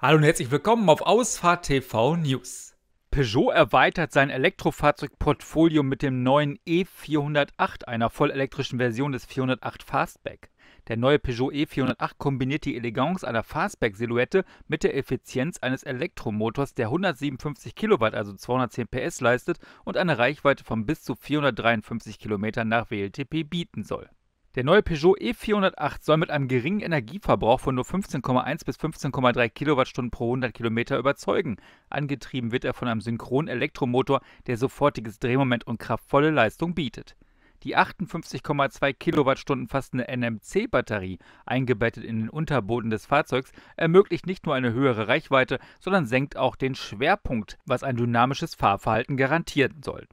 Hallo und herzlich willkommen auf Ausfahrt TV News. Peugeot erweitert sein Elektrofahrzeugportfolio mit dem neuen E408, einer vollelektrischen Version des 408 Fastback. Der neue Peugeot E408 kombiniert die Eleganz einer Fastback-Silhouette mit der Effizienz eines Elektromotors, der 157 Kilowatt, also 210 PS, leistet und eine Reichweite von bis zu 453 Kilometern nach WLTP bieten soll. Der neue Peugeot E408 soll mit einem geringen Energieverbrauch von nur 15,1 bis 15,3 Kilowattstunden pro 100 Kilometer überzeugen. Angetrieben wird er von einem synchronen Elektromotor, der sofortiges Drehmoment und kraftvolle Leistung bietet. Die 58,2 Kilowattstunden fassende NMC-Batterie, eingebettet in den Unterboden des Fahrzeugs, ermöglicht nicht nur eine höhere Reichweite, sondern senkt auch den Schwerpunkt, was ein dynamisches Fahrverhalten garantieren soll.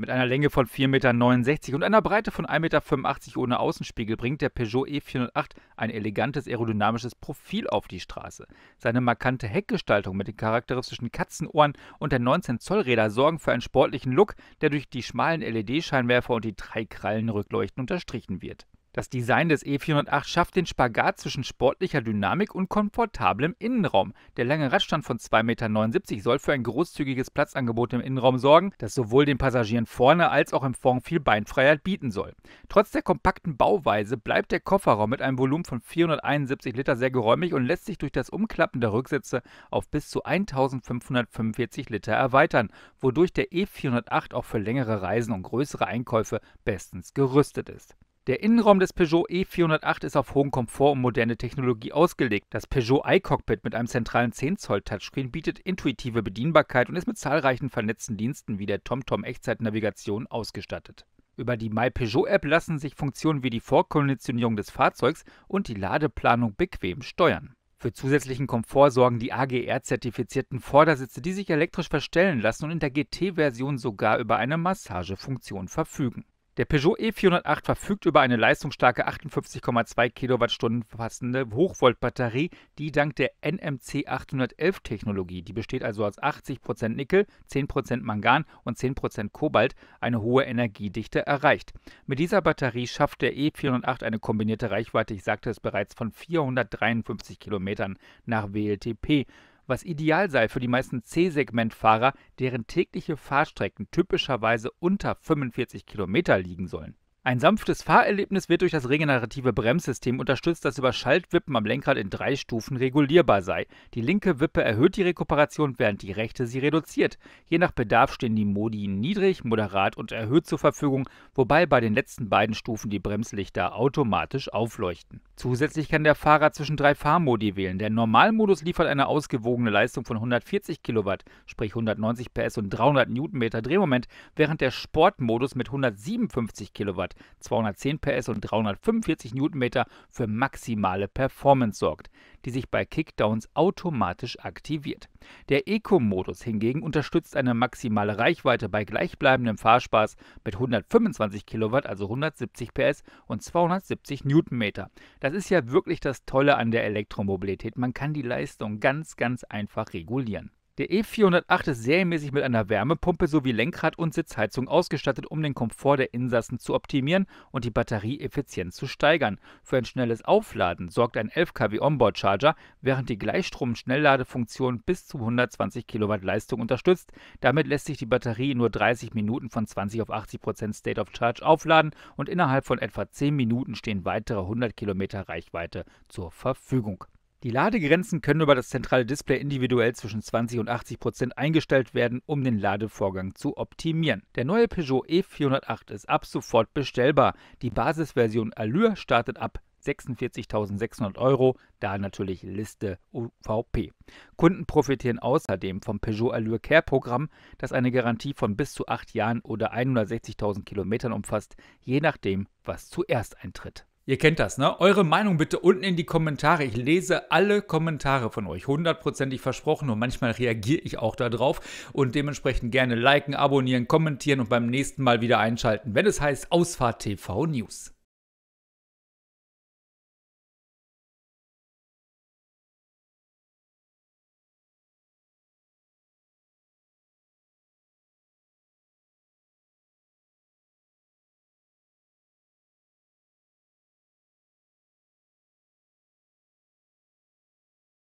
Mit einer Länge von 4,69 Meter und einer Breite von 1,85 Meter ohne Außenspiegel bringt der Peugeot E408 ein elegantes aerodynamisches Profil auf die Straße. Seine markante Heckgestaltung mit den charakteristischen Katzenohren und der 19-Zoll-Räder sorgen für einen sportlichen Look, der durch die schmalen LED-Scheinwerfer und die drei Krallenrückleuchten unterstrichen wird. Das Design des E408 schafft den Spagat zwischen sportlicher Dynamik und komfortablem Innenraum. Der lange Radstand von 2,79 Meter soll für ein großzügiges Platzangebot im Innenraum sorgen, das sowohl den Passagieren vorne als auch im Fond viel Beinfreiheit bieten soll. Trotz der kompakten Bauweise bleibt der Kofferraum mit einem Volumen von 471 Liter sehr geräumig und lässt sich durch das Umklappen der Rücksitze auf bis zu 1545 Liter erweitern, wodurch der E408 auch für längere Reisen und größere Einkäufe bestens gerüstet ist. Der Innenraum des Peugeot E408 ist auf hohen Komfort und moderne Technologie ausgelegt. Das Peugeot iCockpit mit einem zentralen 10-Zoll-Touchscreen bietet intuitive Bedienbarkeit und ist mit zahlreichen vernetzten Diensten wie der TomTom-Echtzeitnavigation ausgestattet. Über die My Peugeot App lassen sich Funktionen wie die Vorkonditionierung des Fahrzeugs und die Ladeplanung bequem steuern. Für zusätzlichen Komfort sorgen die AGR-zertifizierten Vordersitze, die sich elektrisch verstellen lassen und in der GT-Version sogar über eine Massagefunktion verfügen. Der Peugeot E408 verfügt über eine leistungsstarke 58,2 Kilowattstunden fassende Hochvoltbatterie, die dank der NMC 811 Technologie, die besteht also aus 80% Nickel, 10% Mangan und 10% Kobalt, eine hohe Energiedichte erreicht. Mit dieser Batterie schafft der E408 eine kombinierte Reichweite, ich sagte es bereits, von 453 Kilometern nach WLTP was ideal sei für die meisten C-Segment-Fahrer, deren tägliche Fahrstrecken typischerweise unter 45 Kilometer liegen sollen. Ein sanftes Fahrerlebnis wird durch das regenerative Bremssystem unterstützt, das über Schaltwippen am Lenkrad in drei Stufen regulierbar sei. Die linke Wippe erhöht die Rekuperation, während die rechte sie reduziert. Je nach Bedarf stehen die Modi niedrig, moderat und erhöht zur Verfügung, wobei bei den letzten beiden Stufen die Bremslichter automatisch aufleuchten. Zusätzlich kann der Fahrer zwischen drei Fahrmodi wählen. Der Normalmodus liefert eine ausgewogene Leistung von 140 Kilowatt, sprich 190 PS und 300 Newtonmeter Drehmoment, während der Sportmodus mit 157 Kilowatt, 210 PS und 345 Newtonmeter für maximale Performance sorgt die sich bei Kickdowns automatisch aktiviert. Der Eco-Modus hingegen unterstützt eine maximale Reichweite bei gleichbleibendem Fahrspaß mit 125 Kilowatt, also 170 PS und 270 Newtonmeter. Das ist ja wirklich das Tolle an der Elektromobilität. Man kann die Leistung ganz, ganz einfach regulieren. Der E408 ist serienmäßig mit einer Wärmepumpe sowie Lenkrad und Sitzheizung ausgestattet, um den Komfort der Insassen zu optimieren und die Batterieeffizienz zu steigern. Für ein schnelles Aufladen sorgt ein 11 kW Onboard Charger, während die Gleichstrom-Schnellladefunktion bis zu 120 kW Leistung unterstützt. Damit lässt sich die Batterie in nur 30 Minuten von 20 auf 80 State of Charge aufladen und innerhalb von etwa 10 Minuten stehen weitere 100 km Reichweite zur Verfügung. Die Ladegrenzen können über das zentrale Display individuell zwischen 20 und 80 Prozent eingestellt werden, um den Ladevorgang zu optimieren. Der neue Peugeot E408 ist ab sofort bestellbar. Die Basisversion Allure startet ab 46.600 Euro, da natürlich Liste UVP. Kunden profitieren außerdem vom Peugeot Allure Care Programm, das eine Garantie von bis zu 8 Jahren oder 160.000 Kilometern umfasst, je nachdem, was zuerst eintritt. Ihr kennt das, ne? Eure Meinung bitte unten in die Kommentare. Ich lese alle Kommentare von euch, hundertprozentig versprochen und manchmal reagiere ich auch darauf und dementsprechend gerne liken, abonnieren, kommentieren und beim nächsten Mal wieder einschalten, wenn es heißt Ausfahrt TV News.